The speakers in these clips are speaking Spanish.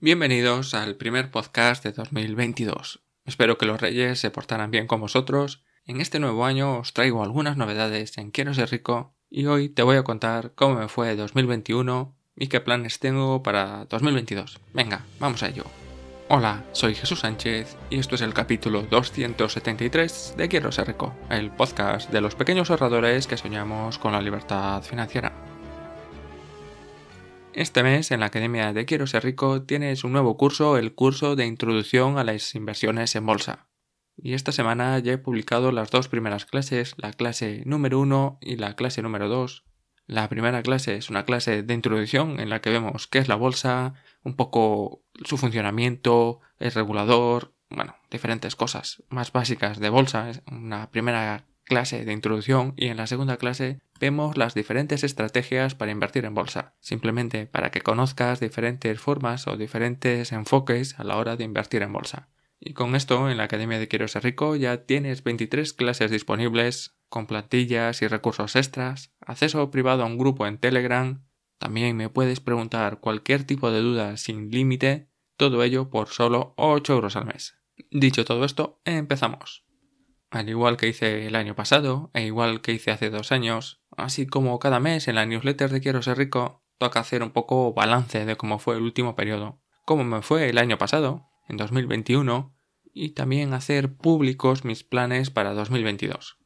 Bienvenidos al primer podcast de 2022. Espero que los reyes se portaran bien con vosotros. En este nuevo año os traigo algunas novedades en Quiero ser rico y hoy te voy a contar cómo me fue 2021 y qué planes tengo para 2022. Venga, vamos a ello. Hola, soy Jesús Sánchez y esto es el capítulo 273 de Quiero ser rico, el podcast de los pequeños ahorradores que soñamos con la libertad financiera. Este mes en la Academia de Quiero Ser Rico tienes un nuevo curso, el curso de introducción a las inversiones en bolsa. Y esta semana ya he publicado las dos primeras clases, la clase número 1 y la clase número 2. La primera clase es una clase de introducción en la que vemos qué es la bolsa, un poco su funcionamiento, el regulador, bueno, diferentes cosas más básicas de bolsa. Es una primera clase de introducción y en la segunda clase vemos las diferentes estrategias para invertir en bolsa, simplemente para que conozcas diferentes formas o diferentes enfoques a la hora de invertir en bolsa. Y con esto, en la Academia de Quiero ser rico ya tienes 23 clases disponibles, con plantillas y recursos extras, acceso privado a un grupo en Telegram, también me puedes preguntar cualquier tipo de duda sin límite, todo ello por solo 8 euros al mes. Dicho todo esto, empezamos al igual que hice el año pasado e igual que hice hace dos años, así como cada mes en la newsletter de Quiero ser rico, toca hacer un poco balance de cómo fue el último periodo, cómo me fue el año pasado, en 2021, y también hacer públicos mis planes para 2022.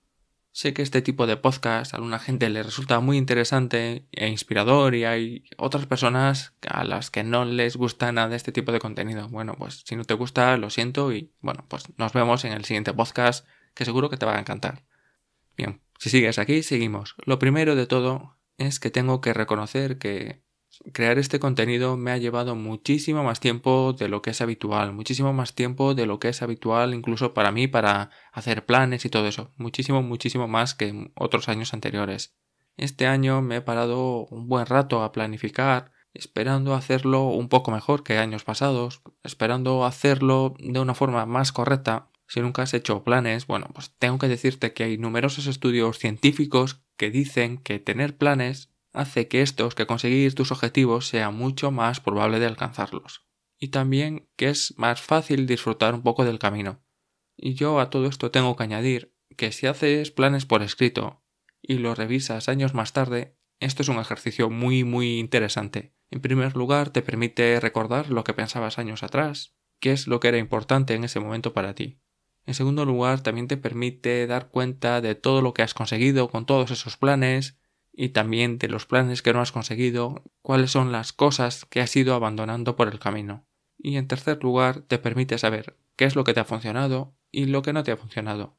Sé que este tipo de podcast a alguna gente le resulta muy interesante e inspirador y hay otras personas a las que no les gusta nada este tipo de contenido. Bueno, pues si no te gusta, lo siento y bueno, pues nos vemos en el siguiente podcast que seguro que te va a encantar. Bien, si sigues aquí, seguimos. Lo primero de todo es que tengo que reconocer que crear este contenido me ha llevado muchísimo más tiempo de lo que es habitual, muchísimo más tiempo de lo que es habitual incluso para mí para hacer planes y todo eso, muchísimo, muchísimo más que otros años anteriores. Este año me he parado un buen rato a planificar, esperando hacerlo un poco mejor que años pasados, esperando hacerlo de una forma más correcta, si nunca has hecho planes, bueno, pues tengo que decirte que hay numerosos estudios científicos que dicen que tener planes hace que estos, que conseguir tus objetivos sea mucho más probable de alcanzarlos. Y también que es más fácil disfrutar un poco del camino. Y yo a todo esto tengo que añadir que si haces planes por escrito y los revisas años más tarde, esto es un ejercicio muy muy interesante. En primer lugar, te permite recordar lo que pensabas años atrás, qué es lo que era importante en ese momento para ti. En segundo lugar, también te permite dar cuenta de todo lo que has conseguido con todos esos planes y también de los planes que no has conseguido, cuáles son las cosas que has ido abandonando por el camino. Y en tercer lugar, te permite saber qué es lo que te ha funcionado y lo que no te ha funcionado.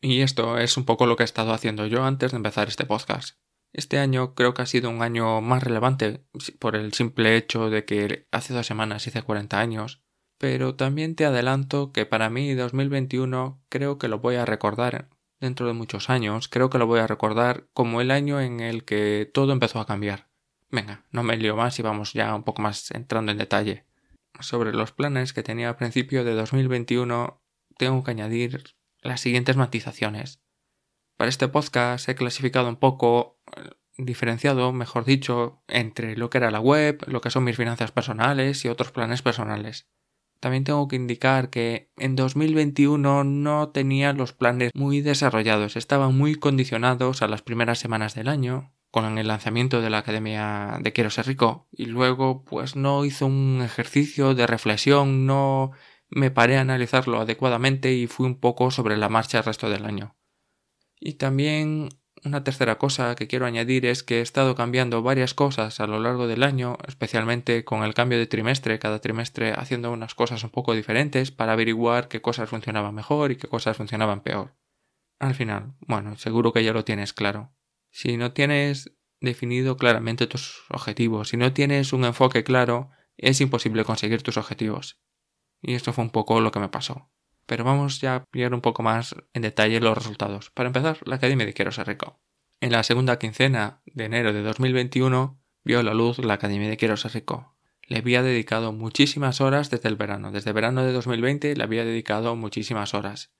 Y esto es un poco lo que he estado haciendo yo antes de empezar este podcast. Este año creo que ha sido un año más relevante por el simple hecho de que hace dos semanas hice 40 años pero también te adelanto que para mí 2021 creo que lo voy a recordar dentro de muchos años, creo que lo voy a recordar como el año en el que todo empezó a cambiar. Venga, no me lío más y vamos ya un poco más entrando en detalle. Sobre los planes que tenía a principio de 2021 tengo que añadir las siguientes matizaciones. Para este podcast he clasificado un poco, eh, diferenciado, mejor dicho, entre lo que era la web, lo que son mis finanzas personales y otros planes personales. También tengo que indicar que en 2021 no tenía los planes muy desarrollados, estaban muy condicionados a las primeras semanas del año, con el lanzamiento de la Academia de Quiero ser rico, y luego pues no hizo un ejercicio de reflexión, no me paré a analizarlo adecuadamente y fui un poco sobre la marcha el resto del año. Y también una tercera cosa que quiero añadir es que he estado cambiando varias cosas a lo largo del año, especialmente con el cambio de trimestre, cada trimestre haciendo unas cosas un poco diferentes para averiguar qué cosas funcionaban mejor y qué cosas funcionaban peor. Al final, bueno, seguro que ya lo tienes claro. Si no tienes definido claramente tus objetivos, si no tienes un enfoque claro, es imposible conseguir tus objetivos. Y esto fue un poco lo que me pasó pero vamos ya a ver un poco más en detalle los resultados. Para empezar, la Academia de Ser Rico. En la segunda quincena de enero de 2021 vio la luz la Academia de Ser Rico. Le había dedicado muchísimas horas desde el verano. Desde verano de 2020 le había dedicado muchísimas horas.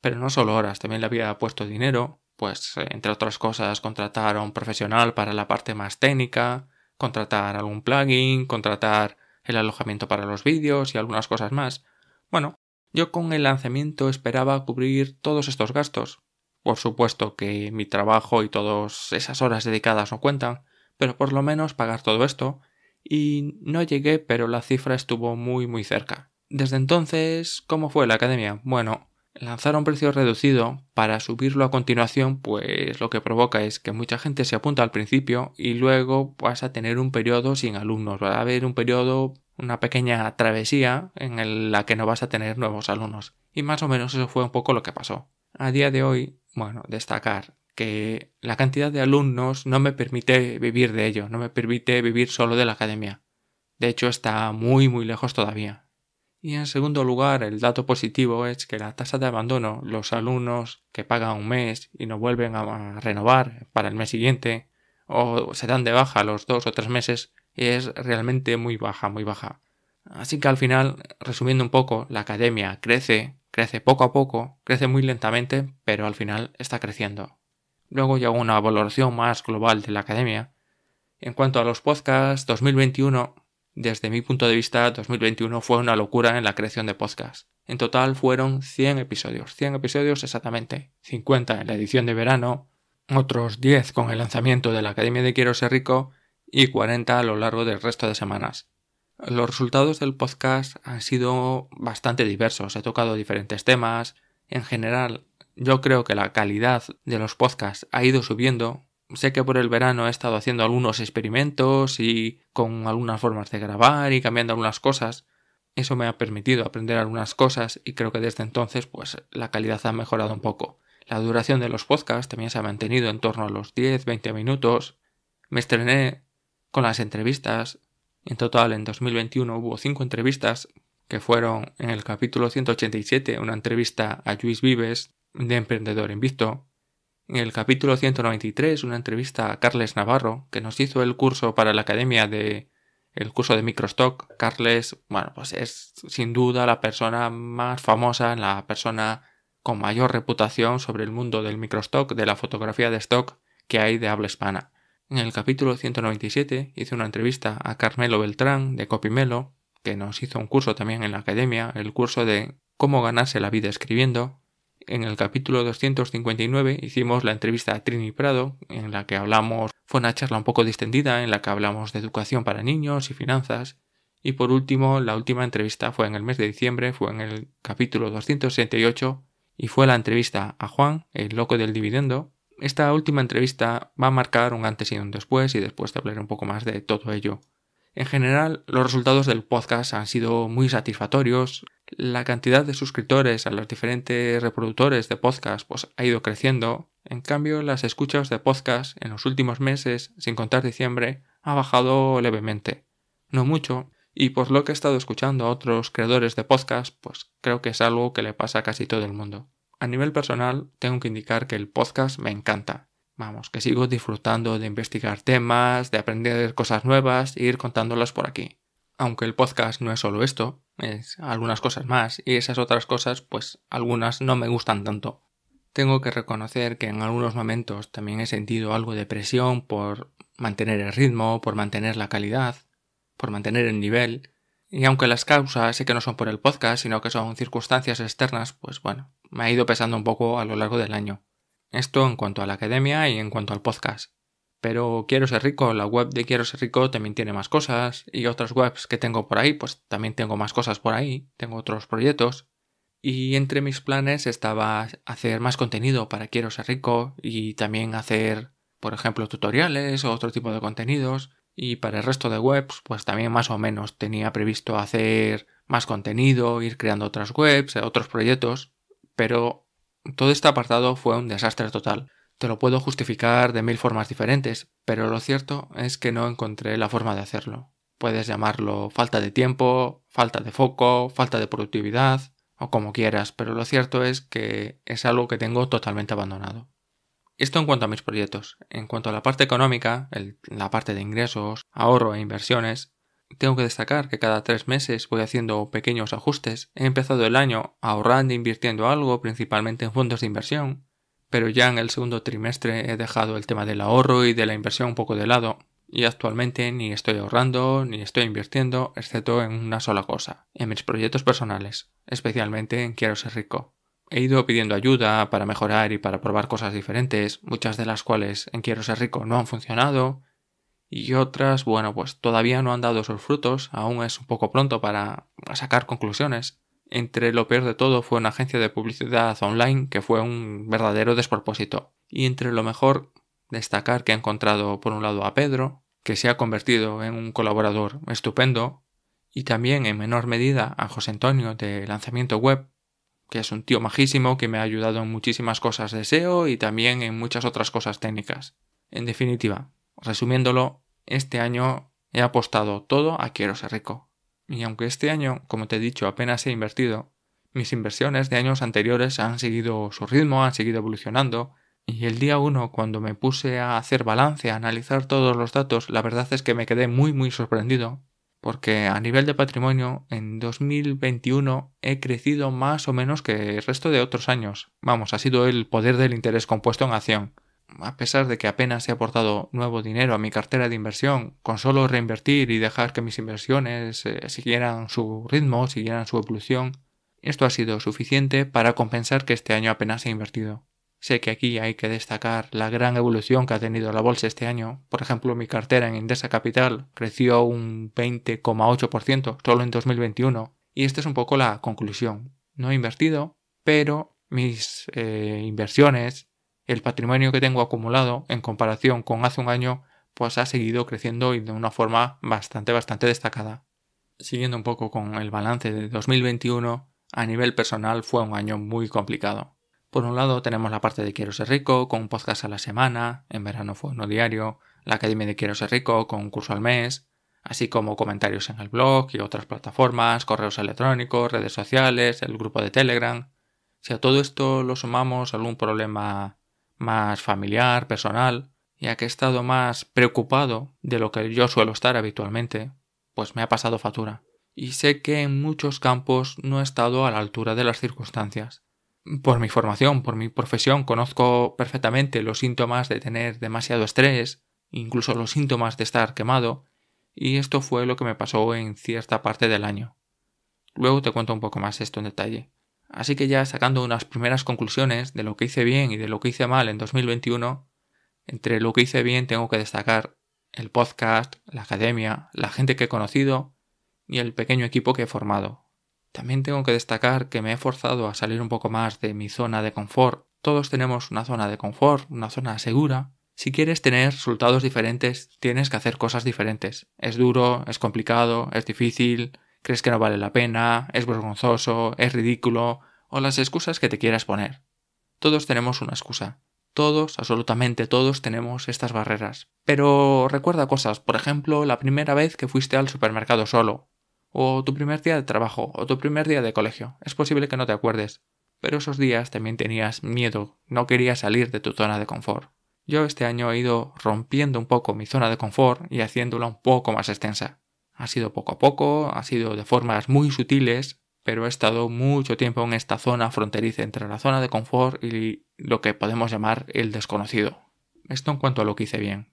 Pero no solo horas, también le había puesto dinero, pues eh, entre otras cosas contratar a un profesional para la parte más técnica, contratar algún plugin, contratar el alojamiento para los vídeos y algunas cosas más. Bueno, yo con el lanzamiento esperaba cubrir todos estos gastos. Por supuesto que mi trabajo y todas esas horas dedicadas no cuentan, pero por lo menos pagar todo esto, y no llegué, pero la cifra estuvo muy muy cerca. Desde entonces, ¿cómo fue la academia? Bueno, lanzaron precio reducido para subirlo a continuación, pues lo que provoca es que mucha gente se apunta al principio y luego vas a tener un periodo sin alumnos, va a haber un periodo una pequeña travesía en la que no vas a tener nuevos alumnos. Y más o menos eso fue un poco lo que pasó. A día de hoy, bueno, destacar que la cantidad de alumnos no me permite vivir de ello, no me permite vivir solo de la academia. De hecho, está muy, muy lejos todavía. Y en segundo lugar, el dato positivo es que la tasa de abandono, los alumnos que pagan un mes y no vuelven a renovar para el mes siguiente, o se dan de baja los dos o tres meses, es realmente muy baja, muy baja. Así que al final, resumiendo un poco, la academia crece, crece poco a poco, crece muy lentamente, pero al final está creciendo. Luego llegó una valoración más global de la academia. En cuanto a los podcasts, 2021, desde mi punto de vista, 2021 fue una locura en la creación de podcasts. En total fueron 100 episodios, 100 episodios exactamente, 50 en la edición de verano, otros 10 con el lanzamiento de la Academia de Quiero Ser Rico y 40 a lo largo del resto de semanas. Los resultados del podcast han sido bastante diversos, he tocado diferentes temas, en general yo creo que la calidad de los podcasts ha ido subiendo, sé que por el verano he estado haciendo algunos experimentos y con algunas formas de grabar y cambiando algunas cosas, eso me ha permitido aprender algunas cosas y creo que desde entonces pues la calidad ha mejorado un poco. La duración de los podcasts también se ha mantenido en torno a los 10-20 minutos. Me estrené con las entrevistas. En total, en 2021 hubo cinco entrevistas, que fueron en el capítulo 187 una entrevista a Luis Vives de Emprendedor Invicto, en el capítulo 193 una entrevista a Carles Navarro, que nos hizo el curso para la academia de el curso de Microstock. Carles, bueno, pues es sin duda la persona más famosa, la persona con mayor reputación sobre el mundo del microstock, de la fotografía de stock que hay de habla hispana. En el capítulo 197 hice una entrevista a Carmelo Beltrán de Copimelo, que nos hizo un curso también en la academia, el curso de cómo ganarse la vida escribiendo. En el capítulo 259 hicimos la entrevista a Trini Prado, en la que hablamos, fue una charla un poco distendida, en la que hablamos de educación para niños y finanzas. Y por último, la última entrevista fue en el mes de diciembre, fue en el capítulo 268, y fue la entrevista a Juan, el loco del dividendo, esta última entrevista va a marcar un antes y un después y después te hablaré un poco más de todo ello. En general, los resultados del podcast han sido muy satisfactorios. La cantidad de suscriptores a los diferentes reproductores de podcast pues, ha ido creciendo. En cambio, las escuchas de podcast en los últimos meses, sin contar diciembre, ha bajado levemente. No mucho, y por lo que he estado escuchando a otros creadores de podcast, pues creo que es algo que le pasa a casi todo el mundo. A nivel personal, tengo que indicar que el podcast me encanta. Vamos, que sigo disfrutando de investigar temas, de aprender cosas nuevas e ir contándolas por aquí. Aunque el podcast no es solo esto, es algunas cosas más y esas otras cosas, pues algunas no me gustan tanto. Tengo que reconocer que en algunos momentos también he sentido algo de presión por mantener el ritmo, por mantener la calidad, por mantener el nivel, y aunque las causas sé que no son por el podcast, sino que son circunstancias externas, pues bueno, me ha ido pesando un poco a lo largo del año. Esto en cuanto a la academia y en cuanto al podcast. Pero Quiero ser rico, la web de Quiero ser rico también tiene más cosas y otras webs que tengo por ahí, pues también tengo más cosas por ahí, tengo otros proyectos. Y entre mis planes estaba hacer más contenido para Quiero ser rico y también hacer, por ejemplo, tutoriales o otro tipo de contenidos. Y para el resto de webs, pues también más o menos tenía previsto hacer más contenido, ir creando otras webs, otros proyectos pero todo este apartado fue un desastre total. Te lo puedo justificar de mil formas diferentes, pero lo cierto es que no encontré la forma de hacerlo. Puedes llamarlo falta de tiempo, falta de foco, falta de productividad, o como quieras, pero lo cierto es que es algo que tengo totalmente abandonado. Esto en cuanto a mis proyectos. En cuanto a la parte económica, la parte de ingresos, ahorro e inversiones, tengo que destacar que cada tres meses voy haciendo pequeños ajustes. He empezado el año ahorrando e invirtiendo algo, principalmente en fondos de inversión, pero ya en el segundo trimestre he dejado el tema del ahorro y de la inversión un poco de lado, y actualmente ni estoy ahorrando ni estoy invirtiendo, excepto en una sola cosa, en mis proyectos personales, especialmente en Quiero ser rico. He ido pidiendo ayuda para mejorar y para probar cosas diferentes, muchas de las cuales en Quiero ser rico no han funcionado, y otras, bueno, pues todavía no han dado sus frutos, aún es un poco pronto para sacar conclusiones. Entre lo peor de todo fue una agencia de publicidad online que fue un verdadero despropósito. Y entre lo mejor, destacar que ha encontrado por un lado a Pedro, que se ha convertido en un colaborador estupendo, y también en menor medida a José Antonio de Lanzamiento Web, que es un tío majísimo que me ha ayudado en muchísimas cosas de SEO y también en muchas otras cosas técnicas. En definitiva, resumiéndolo, este año he apostado todo a quiero ser rico. Y aunque este año, como te he dicho, apenas he invertido, mis inversiones de años anteriores han seguido su ritmo, han seguido evolucionando, y el día uno cuando me puse a hacer balance, a analizar todos los datos, la verdad es que me quedé muy muy sorprendido, porque a nivel de patrimonio, en 2021 he crecido más o menos que el resto de otros años. Vamos, ha sido el poder del interés compuesto en acción a pesar de que apenas he aportado nuevo dinero a mi cartera de inversión, con solo reinvertir y dejar que mis inversiones eh, siguieran su ritmo, siguieran su evolución, esto ha sido suficiente para compensar que este año apenas he invertido. Sé que aquí hay que destacar la gran evolución que ha tenido la bolsa este año. Por ejemplo, mi cartera en Indesa Capital creció un 20,8% solo en 2021. Y esta es un poco la conclusión. No he invertido, pero mis eh, inversiones el patrimonio que tengo acumulado en comparación con hace un año pues ha seguido creciendo y de una forma bastante bastante destacada. Siguiendo un poco con el balance de 2021, a nivel personal fue un año muy complicado. Por un lado tenemos la parte de Quiero ser rico con un podcast a la semana, en verano fue uno diario, la Academia de Quiero ser rico con un curso al mes, así como comentarios en el blog y otras plataformas, correos electrónicos, redes sociales, el grupo de Telegram. Si a todo esto lo sumamos algún problema más familiar, personal, ya que he estado más preocupado de lo que yo suelo estar habitualmente, pues me ha pasado fatura. Y sé que en muchos campos no he estado a la altura de las circunstancias. Por mi formación, por mi profesión, conozco perfectamente los síntomas de tener demasiado estrés, incluso los síntomas de estar quemado, y esto fue lo que me pasó en cierta parte del año. Luego te cuento un poco más esto en detalle. Así que ya sacando unas primeras conclusiones de lo que hice bien y de lo que hice mal en 2021, entre lo que hice bien tengo que destacar el podcast, la academia, la gente que he conocido y el pequeño equipo que he formado. También tengo que destacar que me he forzado a salir un poco más de mi zona de confort. Todos tenemos una zona de confort, una zona segura. Si quieres tener resultados diferentes, tienes que hacer cosas diferentes. Es duro, es complicado, es difícil, crees que no vale la pena, es vergonzoso, es ridículo, o las excusas que te quieras poner. Todos tenemos una excusa. Todos, absolutamente todos, tenemos estas barreras. Pero recuerda cosas, por ejemplo, la primera vez que fuiste al supermercado solo, o tu primer día de trabajo, o tu primer día de colegio. Es posible que no te acuerdes, pero esos días también tenías miedo, no querías salir de tu zona de confort. Yo este año he ido rompiendo un poco mi zona de confort y haciéndola un poco más extensa. Ha sido poco a poco, ha sido de formas muy sutiles, pero he estado mucho tiempo en esta zona fronteriza entre la zona de confort y lo que podemos llamar el desconocido. Esto en cuanto a lo que hice bien.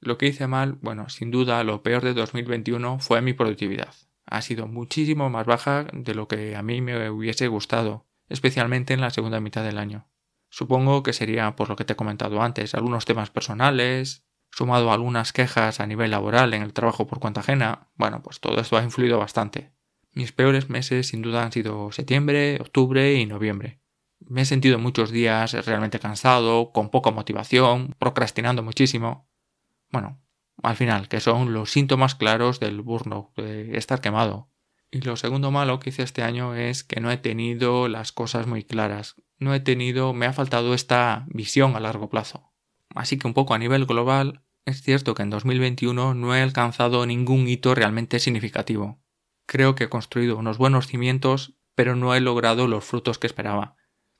Lo que hice mal, bueno, sin duda lo peor de 2021 fue mi productividad. Ha sido muchísimo más baja de lo que a mí me hubiese gustado, especialmente en la segunda mitad del año. Supongo que sería por lo que te he comentado antes, algunos temas personales, sumado algunas quejas a nivel laboral en el trabajo por cuenta ajena, bueno, pues todo esto ha influido bastante. Mis peores meses sin duda han sido septiembre, octubre y noviembre. Me he sentido muchos días realmente cansado, con poca motivación, procrastinando muchísimo. Bueno, al final, que son los síntomas claros del burnout, de estar quemado. Y lo segundo malo que hice este año es que no he tenido las cosas muy claras. No he tenido, me ha faltado esta visión a largo plazo. Así que un poco a nivel global, es cierto que en 2021 no he alcanzado ningún hito realmente significativo. Creo que he construido unos buenos cimientos, pero no he logrado los frutos que esperaba.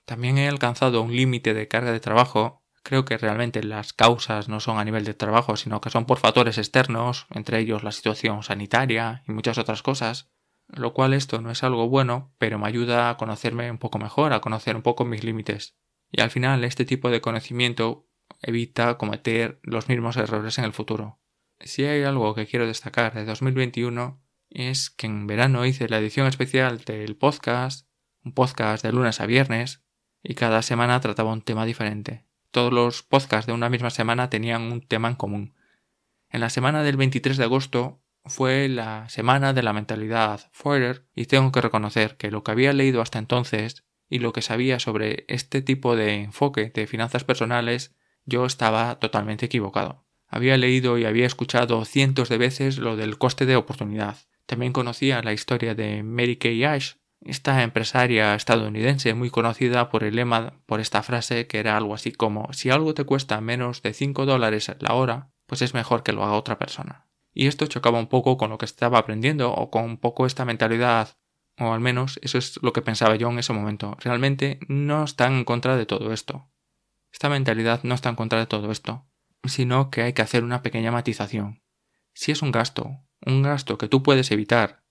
También he alcanzado un límite de carga de trabajo. Creo que realmente las causas no son a nivel de trabajo, sino que son por factores externos, entre ellos la situación sanitaria y muchas otras cosas. Lo cual esto no es algo bueno, pero me ayuda a conocerme un poco mejor, a conocer un poco mis límites. Y al final este tipo de conocimiento evita cometer los mismos errores en el futuro. Si hay algo que quiero destacar de 2021 es que en verano hice la edición especial del podcast, un podcast de lunes a viernes, y cada semana trataba un tema diferente. Todos los podcasts de una misma semana tenían un tema en común. En la semana del 23 de agosto fue la semana de la mentalidad Forer y tengo que reconocer que lo que había leído hasta entonces y lo que sabía sobre este tipo de enfoque de finanzas personales yo estaba totalmente equivocado. Había leído y había escuchado cientos de veces lo del coste de oportunidad. También conocía la historia de Mary Kay Ash, esta empresaria estadounidense muy conocida por el lema, por esta frase que era algo así como si algo te cuesta menos de 5 dólares la hora, pues es mejor que lo haga otra persona. Y esto chocaba un poco con lo que estaba aprendiendo o con un poco esta mentalidad, o al menos eso es lo que pensaba yo en ese momento. Realmente no están en contra de todo esto. Esta mentalidad no está en contra de todo esto, sino que hay que hacer una pequeña matización. Si es un gasto, un gasto que tú puedes evitar,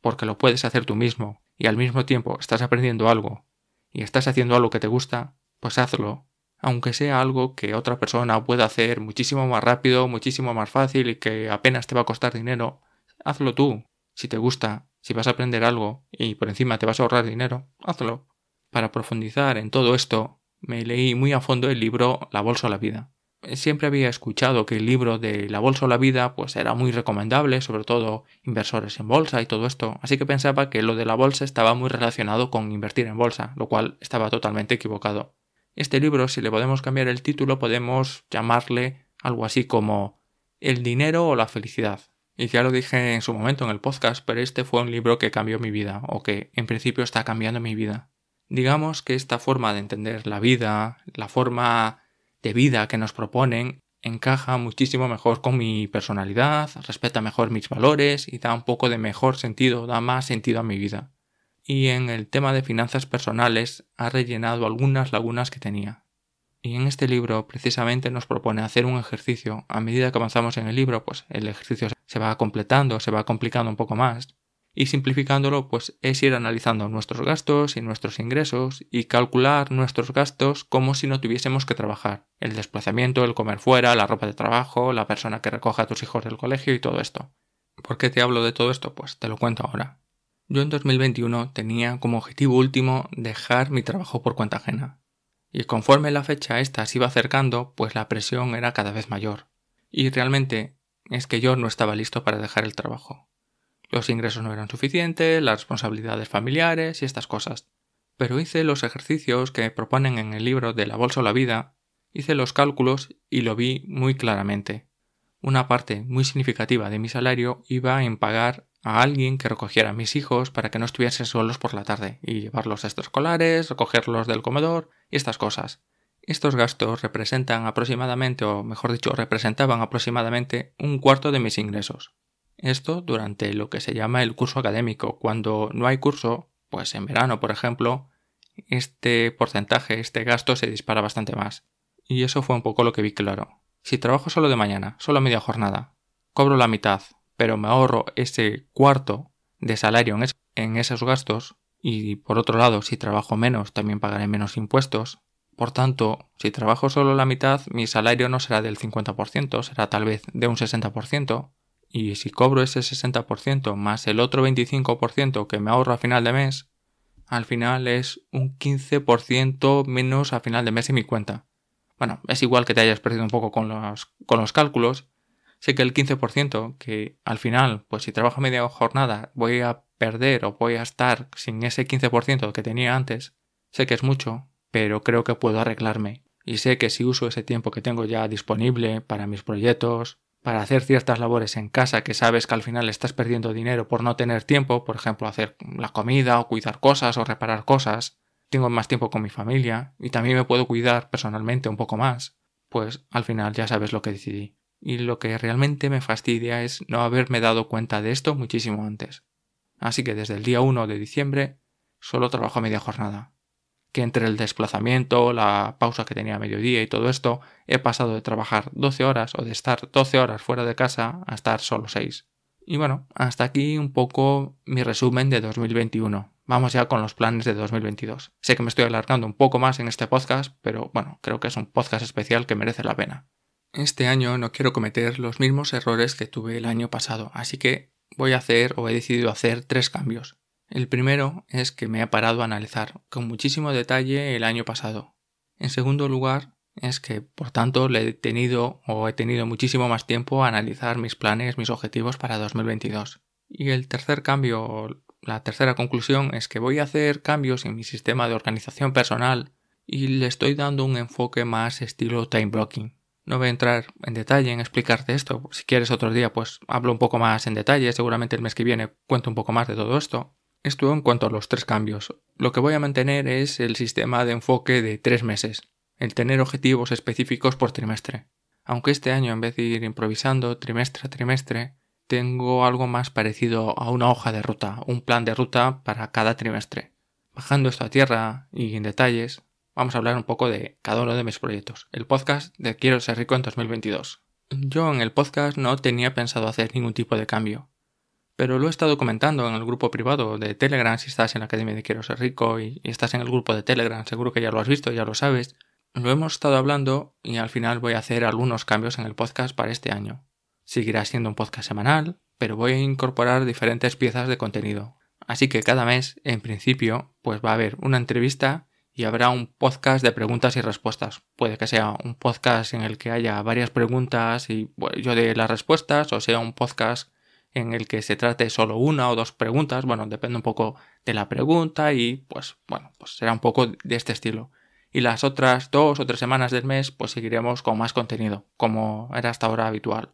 porque lo puedes hacer tú mismo, y al mismo tiempo estás aprendiendo algo, y estás haciendo algo que te gusta, pues hazlo, aunque sea algo que otra persona pueda hacer muchísimo más rápido, muchísimo más fácil y que apenas te va a costar dinero, hazlo tú. Si te gusta, si vas a aprender algo y por encima te vas a ahorrar dinero, hazlo. Para profundizar en todo esto, me leí muy a fondo el libro La Bolsa o la Vida. Siempre había escuchado que el libro de La Bolsa o la Vida pues era muy recomendable, sobre todo inversores en bolsa y todo esto, así que pensaba que lo de la bolsa estaba muy relacionado con invertir en bolsa, lo cual estaba totalmente equivocado. Este libro, si le podemos cambiar el título, podemos llamarle algo así como El dinero o la felicidad. Y ya lo dije en su momento en el podcast, pero este fue un libro que cambió mi vida, o que en principio está cambiando mi vida. Digamos que esta forma de entender la vida, la forma de vida que nos proponen, encaja muchísimo mejor con mi personalidad, respeta mejor mis valores y da un poco de mejor sentido, da más sentido a mi vida. Y en el tema de finanzas personales ha rellenado algunas lagunas que tenía. Y en este libro precisamente nos propone hacer un ejercicio. A medida que avanzamos en el libro, pues el ejercicio se va completando, se va complicando un poco más y simplificándolo pues es ir analizando nuestros gastos y nuestros ingresos y calcular nuestros gastos como si no tuviésemos que trabajar. El desplazamiento, el comer fuera, la ropa de trabajo, la persona que recoja a tus hijos del colegio y todo esto. ¿Por qué te hablo de todo esto? Pues te lo cuento ahora. Yo en 2021 tenía como objetivo último dejar mi trabajo por cuenta ajena. Y conforme la fecha esta se iba acercando, pues la presión era cada vez mayor. Y realmente es que yo no estaba listo para dejar el trabajo. Los ingresos no eran suficientes, las responsabilidades familiares y estas cosas. Pero hice los ejercicios que proponen en el libro de La Bolsa o la Vida, hice los cálculos y lo vi muy claramente. Una parte muy significativa de mi salario iba en pagar a alguien que recogiera a mis hijos para que no estuviesen solos por la tarde y llevarlos a escolares, recogerlos del comedor y estas cosas. Estos gastos representan aproximadamente, o mejor dicho, representaban aproximadamente un cuarto de mis ingresos. Esto durante lo que se llama el curso académico. Cuando no hay curso, pues en verano, por ejemplo, este porcentaje, este gasto se dispara bastante más. Y eso fue un poco lo que vi claro. Si trabajo solo de mañana, solo media jornada, cobro la mitad, pero me ahorro ese cuarto de salario en, esos gastos, y por otro lado, si trabajo menos, también pagaré menos impuestos. Por tanto, si trabajo solo la mitad, mi salario no será del 50%, será tal vez de un 60%, y si cobro ese 60% más el otro 25% que me ahorro a final de mes, al final es un 15% menos a final de mes en mi cuenta. Bueno, es igual que te hayas perdido un poco con los, con los cálculos. Sé que el 15%, que al final, pues si trabajo media jornada, voy a perder o voy a estar sin ese 15% que tenía antes. Sé que es mucho, pero creo que puedo arreglarme. Y sé que si uso ese tiempo que tengo ya disponible para mis proyectos, para hacer ciertas labores en casa que sabes que al final estás perdiendo dinero por no tener tiempo, por ejemplo, hacer la comida o cuidar cosas o reparar cosas, tengo más tiempo con mi familia y también me puedo cuidar personalmente un poco más, pues al final ya sabes lo que decidí. Y lo que realmente me fastidia es no haberme dado cuenta de esto muchísimo antes. Así que desde el día 1 de diciembre solo trabajo media jornada que entre el desplazamiento, la pausa que tenía a mediodía y todo esto, he pasado de trabajar 12 horas o de estar 12 horas fuera de casa a estar solo 6. Y bueno, hasta aquí un poco mi resumen de 2021. Vamos ya con los planes de 2022. Sé que me estoy alargando un poco más en este podcast, pero bueno, creo que es un podcast especial que merece la pena. Este año no quiero cometer los mismos errores que tuve el año pasado, así que voy a hacer o he decidido hacer tres cambios. El primero es que me he parado a analizar con muchísimo detalle el año pasado. En segundo lugar, es que por tanto le he tenido o he tenido muchísimo más tiempo a analizar mis planes, mis objetivos para 2022. Y el tercer cambio, la tercera conclusión es que voy a hacer cambios en mi sistema de organización personal y le estoy dando un enfoque más estilo time blocking. No voy a entrar en detalle en explicarte esto. Si quieres otro día, pues hablo un poco más en detalle. Seguramente el mes que viene cuento un poco más de todo esto. Esto en cuanto a los tres cambios. Lo que voy a mantener es el sistema de enfoque de tres meses, el tener objetivos específicos por trimestre. Aunque este año, en vez de ir improvisando trimestre a trimestre, tengo algo más parecido a una hoja de ruta, un plan de ruta para cada trimestre. Bajando esto a tierra y en detalles, vamos a hablar un poco de cada uno de mis proyectos. El podcast de Quiero ser rico en 2022. Yo en el podcast no tenía pensado hacer ningún tipo de cambio pero lo he estado comentando en el grupo privado de Telegram, si estás en la Academia de Quiero Ser Rico y, estás en el grupo de Telegram, seguro que ya lo has visto, ya lo sabes. Lo hemos estado hablando y al final voy a hacer algunos cambios en el podcast para este año. Seguirá siendo un podcast semanal, pero voy a incorporar diferentes piezas de contenido. Así que cada mes, en principio, pues va a haber una entrevista y habrá un podcast de preguntas y respuestas. Puede que sea un podcast en el que haya varias preguntas y yo dé las respuestas, o sea un podcast en el que se trate solo una o dos preguntas, bueno, depende un poco de la pregunta y pues bueno, pues será un poco de este estilo. Y las otras dos o tres semanas del mes pues seguiremos con más contenido, como era hasta ahora habitual.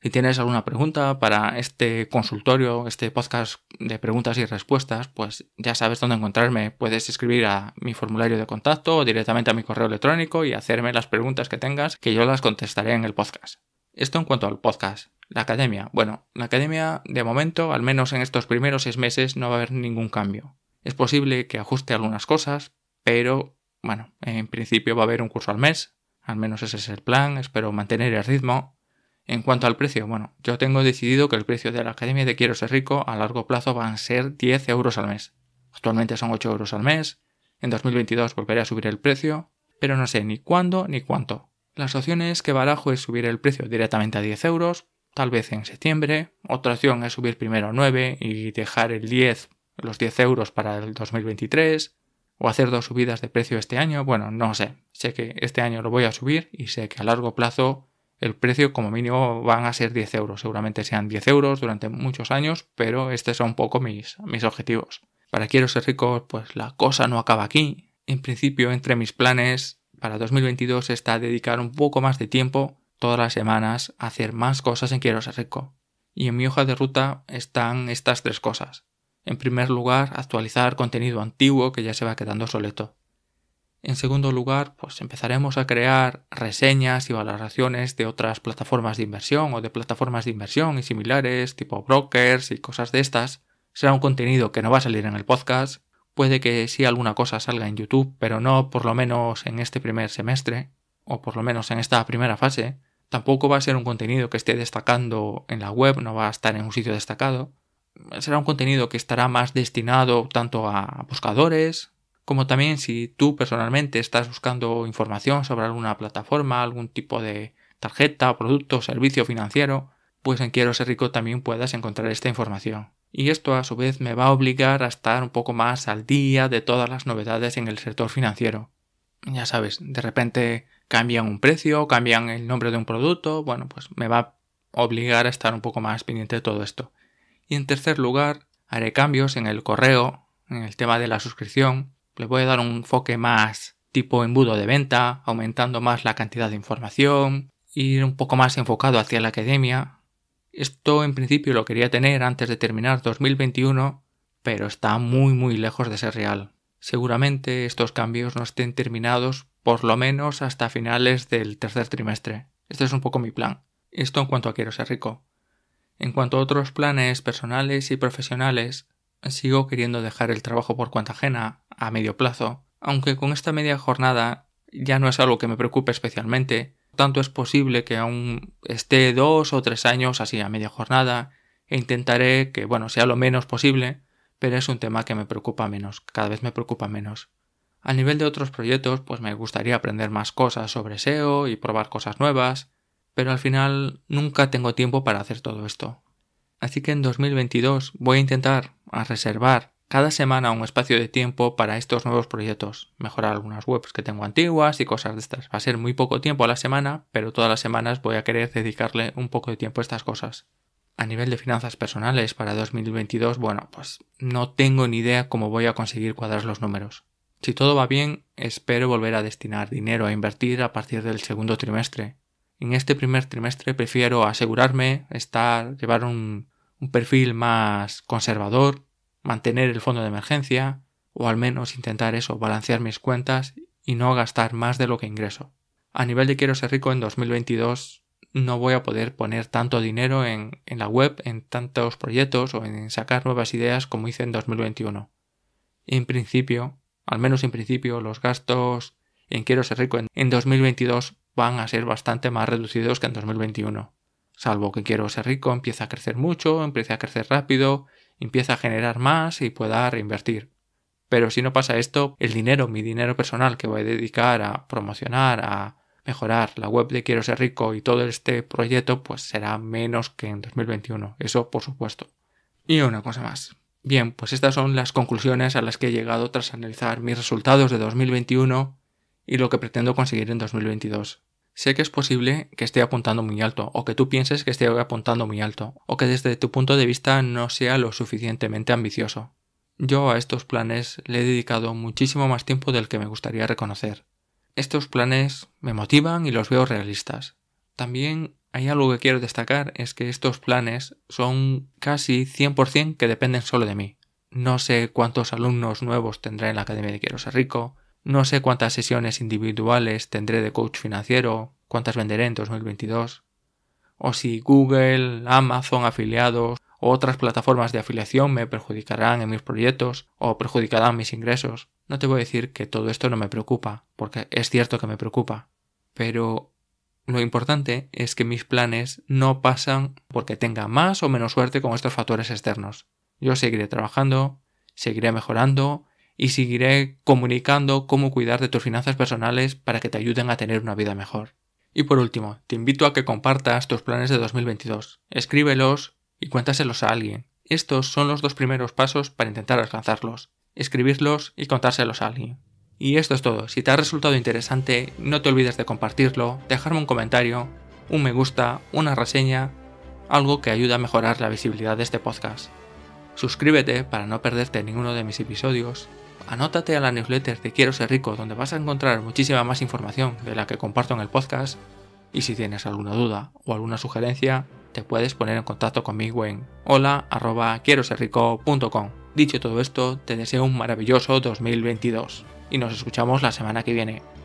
Si tienes alguna pregunta para este consultorio, este podcast de preguntas y respuestas, pues ya sabes dónde encontrarme. Puedes escribir a mi formulario de contacto o directamente a mi correo electrónico y hacerme las preguntas que tengas que yo las contestaré en el podcast. Esto en cuanto al podcast. La academia. Bueno, la academia de momento, al menos en estos primeros seis meses, no va a haber ningún cambio. Es posible que ajuste algunas cosas, pero bueno, en principio va a haber un curso al mes, al menos ese es el plan, espero mantener el ritmo. En cuanto al precio, bueno, yo tengo decidido que el precio de la Academia de Quiero Ser Rico a largo plazo van a ser 10 euros al mes. Actualmente son 8 euros al mes, en 2022 volveré a subir el precio, pero no sé ni cuándo ni cuánto. Las opciones que barajo es subir el precio directamente a 10 euros, tal vez en septiembre. Otra opción es subir primero 9 y dejar el 10, los 10 euros para el 2023. O hacer dos subidas de precio este año. Bueno, no sé. Sé que este año lo voy a subir y sé que a largo plazo el precio como mínimo van a ser 10 euros. Seguramente sean 10 euros durante muchos años, pero estos son un poco mis, mis objetivos. Para Quiero ser rico, pues la cosa no acaba aquí. En principio, entre mis planes para 2022 está dedicar un poco más de tiempo todas las semanas hacer más cosas en Quiero ser rico. Y en mi hoja de ruta están estas tres cosas. En primer lugar, actualizar contenido antiguo que ya se va quedando obsoleto. En segundo lugar, pues empezaremos a crear reseñas y valoraciones de otras plataformas de inversión o de plataformas de inversión y similares, tipo brokers y cosas de estas. Será un contenido que no va a salir en el podcast. Puede que si alguna cosa salga en YouTube, pero no por lo menos en este primer semestre, o por lo menos en esta primera fase. Tampoco va a ser un contenido que esté destacando en la web, no va a estar en un sitio destacado. Será un contenido que estará más destinado tanto a buscadores, como también si tú personalmente estás buscando información sobre alguna plataforma, algún tipo de tarjeta, producto, servicio financiero, pues en Quiero ser rico también puedas encontrar esta información. Y esto a su vez me va a obligar a estar un poco más al día de todas las novedades en el sector financiero. Ya sabes, de repente cambian un precio, cambian el nombre de un producto, bueno, pues me va a obligar a estar un poco más pendiente de todo esto. Y en tercer lugar, haré cambios en el correo, en el tema de la suscripción, le voy a dar un enfoque más tipo embudo de venta, aumentando más la cantidad de información, ir un poco más enfocado hacia la academia. Esto en principio lo quería tener antes de terminar 2021, pero está muy muy lejos de ser real. Seguramente estos cambios no estén terminados por lo menos hasta finales del tercer trimestre. Este es un poco mi plan. Esto en cuanto a quiero ser rico. En cuanto a otros planes personales y profesionales, sigo queriendo dejar el trabajo por cuenta ajena, a medio plazo, aunque con esta media jornada ya no es algo que me preocupe especialmente, tanto es posible que aún esté dos o tres años así a media jornada, e intentaré que, bueno, sea lo menos posible, pero es un tema que me preocupa menos, cada vez me preocupa menos. A nivel de otros proyectos, pues me gustaría aprender más cosas sobre SEO y probar cosas nuevas, pero al final nunca tengo tiempo para hacer todo esto. Así que en 2022 voy a intentar reservar cada semana un espacio de tiempo para estos nuevos proyectos, mejorar algunas webs que tengo antiguas y cosas de estas. Va a ser muy poco tiempo a la semana, pero todas las semanas voy a querer dedicarle un poco de tiempo a estas cosas. A nivel de finanzas personales para 2022, bueno, pues no tengo ni idea cómo voy a conseguir cuadrar los números. Si todo va bien, espero volver a destinar dinero a invertir a partir del segundo trimestre. En este primer trimestre prefiero asegurarme, estar, llevar un, perfil más conservador, mantener el fondo de emergencia, o al menos intentar eso, balancear mis cuentas y no gastar más de lo que ingreso. A nivel de quiero ser rico en 2022 no voy a poder poner tanto dinero en, en, la web, en tantos proyectos o en sacar nuevas ideas como hice en 2021. En principio, al menos en principio, los gastos en Quiero ser rico en 2022 van a ser bastante más reducidos que en 2021. Salvo que Quiero ser rico empiece a crecer mucho, empiece a crecer rápido, empiece a generar más y pueda reinvertir. Pero si no pasa esto, el dinero, mi dinero personal que voy a dedicar a promocionar, a mejorar la web de Quiero ser rico y todo este proyecto, pues será menos que en 2021. Eso por supuesto. Y una cosa más. Bien, pues estas son las conclusiones a las que he llegado tras analizar mis resultados de 2021 y lo que pretendo conseguir en 2022. Sé que es posible que esté apuntando muy alto, o que tú pienses que esté apuntando muy alto, o que desde tu punto de vista no sea lo suficientemente ambicioso. Yo a estos planes le he dedicado muchísimo más tiempo del que me gustaría reconocer. Estos planes me motivan y los veo realistas. También hay algo que quiero destacar, es que estos planes son casi 100% que dependen solo de mí. No sé cuántos alumnos nuevos tendré en la Academia de Quiero Ser Rico, no sé cuántas sesiones individuales tendré de coach financiero, cuántas venderé en 2022, o si Google, Amazon afiliados o otras plataformas de afiliación me perjudicarán en mis proyectos o perjudicarán mis ingresos. No te voy a decir que todo esto no me preocupa, porque es cierto que me preocupa, pero lo importante es que mis planes no pasan porque tenga más o menos suerte con estos factores externos. Yo seguiré trabajando, seguiré mejorando y seguiré comunicando cómo cuidar de tus finanzas personales para que te ayuden a tener una vida mejor. Y por último, te invito a que compartas tus planes de 2022. Escríbelos y cuéntaselos a alguien. Estos son los dos primeros pasos para intentar alcanzarlos. Escribirlos y contárselos a alguien. Y esto es todo, si te ha resultado interesante no te olvides de compartirlo, dejarme un comentario, un me gusta, una reseña, algo que ayuda a mejorar la visibilidad de este podcast. Suscríbete para no perderte ninguno de mis episodios, anótate a la newsletter de Quiero ser rico donde vas a encontrar muchísima más información de la que comparto en el podcast y si tienes alguna duda o alguna sugerencia te puedes poner en contacto conmigo en hola@quieroserrico.com. Dicho todo esto, te deseo un maravilloso 2022 y nos escuchamos la semana que viene.